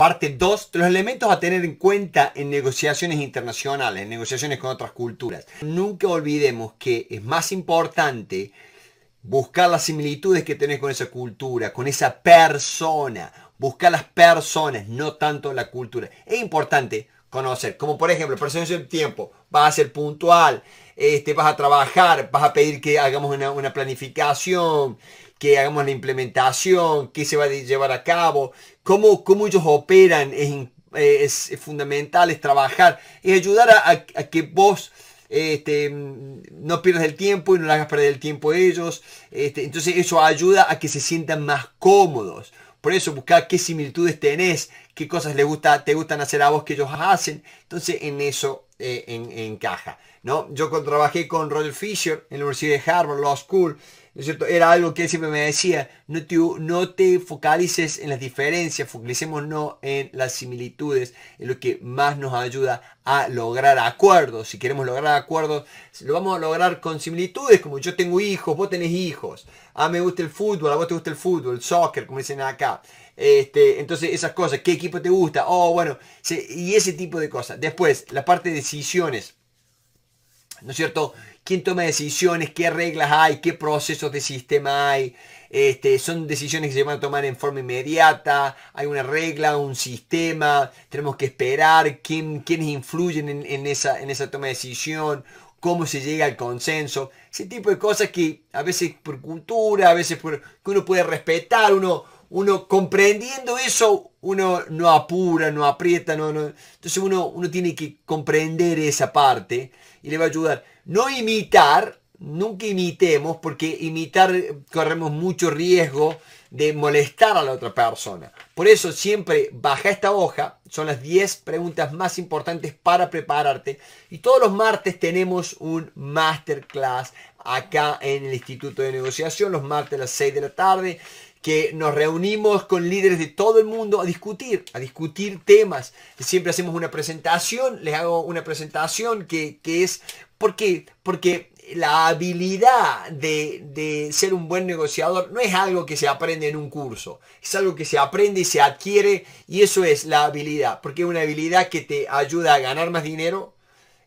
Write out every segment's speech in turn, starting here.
Parte 2, los elementos a tener en cuenta en negociaciones internacionales, en negociaciones con otras culturas. Nunca olvidemos que es más importante buscar las similitudes que tenés con esa cultura, con esa persona. Buscar las personas, no tanto la cultura. Es importante conocer, como por ejemplo, el proceso del tiempo, va a ser puntual, este, vas a trabajar, vas a pedir que hagamos una, planificación, que hagamos la implementación, qué se va a llevar a cabo, cómo, cómo ellos operan, es, fundamental, es trabajar, es ayudar a, que vos este, no pierdas el tiempo y no le hagas perder el tiempo a ellos. Este, entonces eso ayuda a que se sientan más cómodos. Por eso buscar qué similitudes tenés, qué cosas les gusta, te gustan hacer a vos que ellos hacen. Entonces en eso eh, en, caja. ¿no? Yo cuando trabajé con Roger Fisher en la Universidad de Harvard Law School, cierto? era algo que él siempre me decía, no te, no te focalices en las diferencias, no en las similitudes, en lo que más nos ayuda a lograr acuerdos. Si queremos lograr acuerdos, lo vamos a lograr con similitudes, como yo tengo hijos, vos tenés hijos, a ah, me gusta el fútbol, a vos te gusta el fútbol, el soccer, como dicen acá. Este, entonces esas cosas, qué equipo te gusta, oh bueno, y ese tipo de cosas. Después, la parte de decisiones, ¿no es cierto? ¿Quién toma decisiones? ¿Qué reglas hay? ¿Qué procesos de sistema hay? Este, son decisiones que se van a tomar en forma inmediata, hay una regla, un sistema, tenemos que esperar quién, quiénes influyen en, esa, en esa toma de decisión, cómo se llega al consenso, ese tipo de cosas que a veces por cultura, a veces por, que uno puede respetar, uno, uno comprendiendo eso, uno no apura, no aprieta, no, no. entonces uno, uno tiene que comprender esa parte y le va a ayudar. No imitar, nunca imitemos, porque imitar corremos mucho riesgo de molestar a la otra persona. Por eso siempre baja esta hoja, son las 10 preguntas más importantes para prepararte. Y todos los martes tenemos un masterclass acá en el Instituto de Negociación, los martes a las 6 de la tarde que nos reunimos con líderes de todo el mundo a discutir, a discutir temas. Siempre hacemos una presentación, les hago una presentación que, es... ¿Por qué? Porque la habilidad de, de, ser un buen negociador no es algo que se aprende en un curso, es algo que se aprende y se adquiere y eso es la habilidad, porque es una habilidad que te ayuda a ganar más dinero,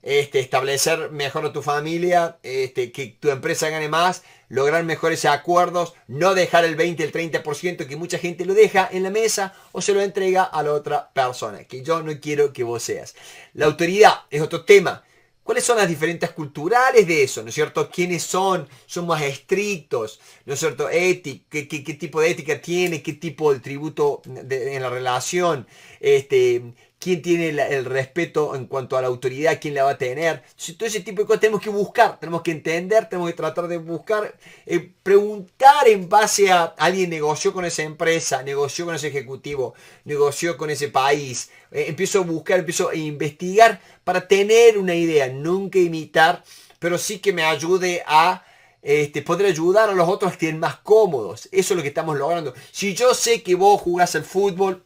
este, establecer mejor a tu familia, este, que tu empresa gane más, lograr mejores acuerdos, no dejar el 20, el 30% que mucha gente lo deja en la mesa o se lo entrega a la otra persona, que yo no quiero que vos seas. La autoridad es otro tema. ¿Cuáles son las diferentes culturales de eso? ¿No es cierto? ¿Quiénes son? ¿Son más estrictos? ¿No es cierto? Ética, ¿qué, qué, tipo de ética tiene? ¿Qué tipo de tributo en la relación? Este, quién tiene el, respeto en cuanto a la autoridad, quién la va a tener. Todo ese tipo de cosas tenemos que buscar, tenemos que entender, tenemos que tratar de buscar, eh, preguntar en base a alguien negoció con esa empresa, negoció con ese ejecutivo, negoció con ese país. Eh, empiezo a buscar, empiezo a investigar para tener una idea, nunca imitar, pero sí que me ayude a... Este, poder ayudar a los otros que estén más cómodos. Eso es lo que estamos logrando. Si yo sé que vos jugás al fútbol,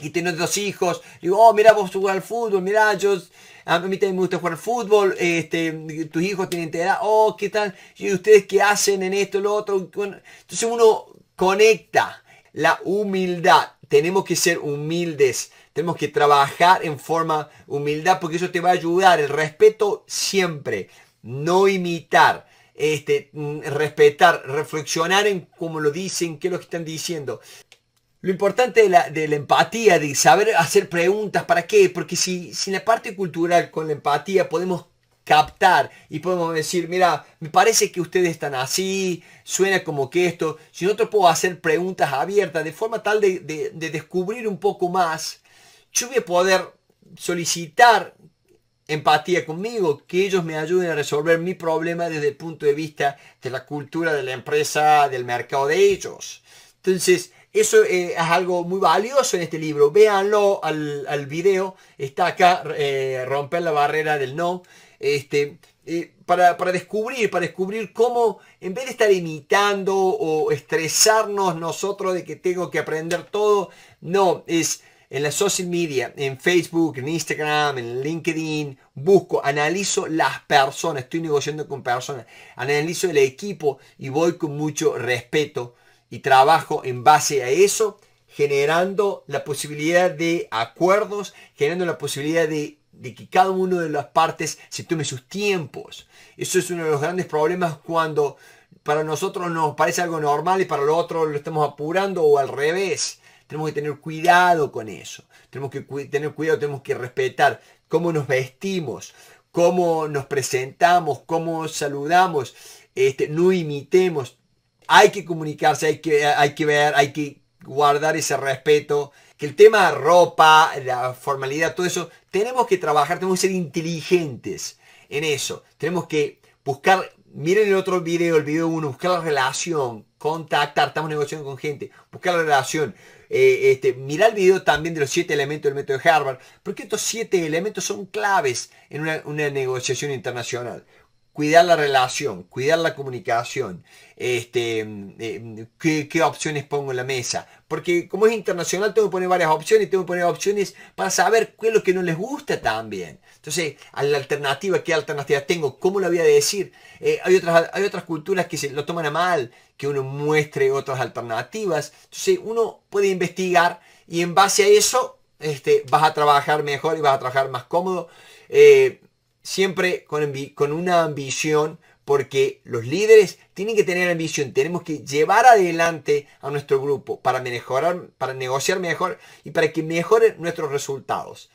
y tenés dos hijos, digo, oh, mira, vos jugás al fútbol, mira, yo, a mí también me gusta jugar al fútbol, este, tus hijos tienen edad, oh, ¿qué tal? ¿Y ustedes qué hacen en esto, lo otro? entonces uno conecta la humildad. Tenemos que ser humildes, tenemos que trabajar en forma humildad porque eso te va a ayudar. El respeto siempre, no imitar. Este, mm, respetar, reflexionar en cómo lo dicen, qué es lo que están diciendo lo importante de la, empatía, de saber hacer preguntas, ¿para qué? Porque si, en la parte cultural con la empatía podemos captar y podemos decir, mira, me parece que ustedes están así, suena como que esto, si nosotros puedo hacer preguntas abiertas de forma tal de, de descubrir un poco más, yo voy a poder solicitar empatía conmigo, que ellos me ayuden a resolver mi problema desde el punto de vista de la cultura de la empresa, del mercado de ellos. Entonces, eso eh, es algo muy valioso en este libro. Véanlo al, al video. Está acá, eh, Romper la barrera del no. Este, eh, para, para, descubrir, para descubrir cómo, en vez de estar imitando o estresarnos nosotros de que tengo que aprender todo, no, es en las social media, en Facebook, en Instagram, en LinkedIn, busco, analizo las personas, estoy negociando con personas, analizo el equipo y voy con mucho respeto y trabajo en base a eso, generando la posibilidad de acuerdos, generando la posibilidad de, que cada una de las partes se tome sus tiempos. Eso es uno de los grandes problemas cuando para nosotros nos parece algo normal y para los otro lo estamos apurando o al revés. Tenemos que tener cuidado con eso. Tenemos que tener cuidado, tenemos que respetar cómo nos vestimos, cómo nos presentamos, cómo saludamos. Este, no imitemos hay que comunicarse, hay que, hay que ver, hay que guardar ese respeto. Que el tema ropa, la formalidad, todo eso, tenemos que trabajar, tenemos que ser inteligentes en eso. Tenemos que buscar, miren el otro video, el video 1, buscar la relación, contactar, estamos negociando con gente, buscar la relación. Eh, este, mirar el video también de los siete elementos del método de Harvard, porque estos siete elementos son claves en una, una negociación internacional cuidar la relación, cuidar la comunicación, este, em, em, qué, opciones pongo en la mesa. Porque como es internacional, tengo que poner varias opciones, tengo que poner opciones para saber qué es lo que no les gusta también. Entonces, a la alternativa, qué alternativa tengo, cómo lo voy a decir. Eh, hay, otras, hay otras culturas que se lo toman a mal, que uno muestre otras alternativas. Entonces, uno puede investigar y en base a eso este, vas a trabajar mejor y vas a trabajar más cómodo. Eh, siempre con, una ambición porque los líderes tienen que tener ambición, tenemos que llevar adelante a nuestro grupo para mejorar, para negociar mejor y para que mejoren nuestros resultados.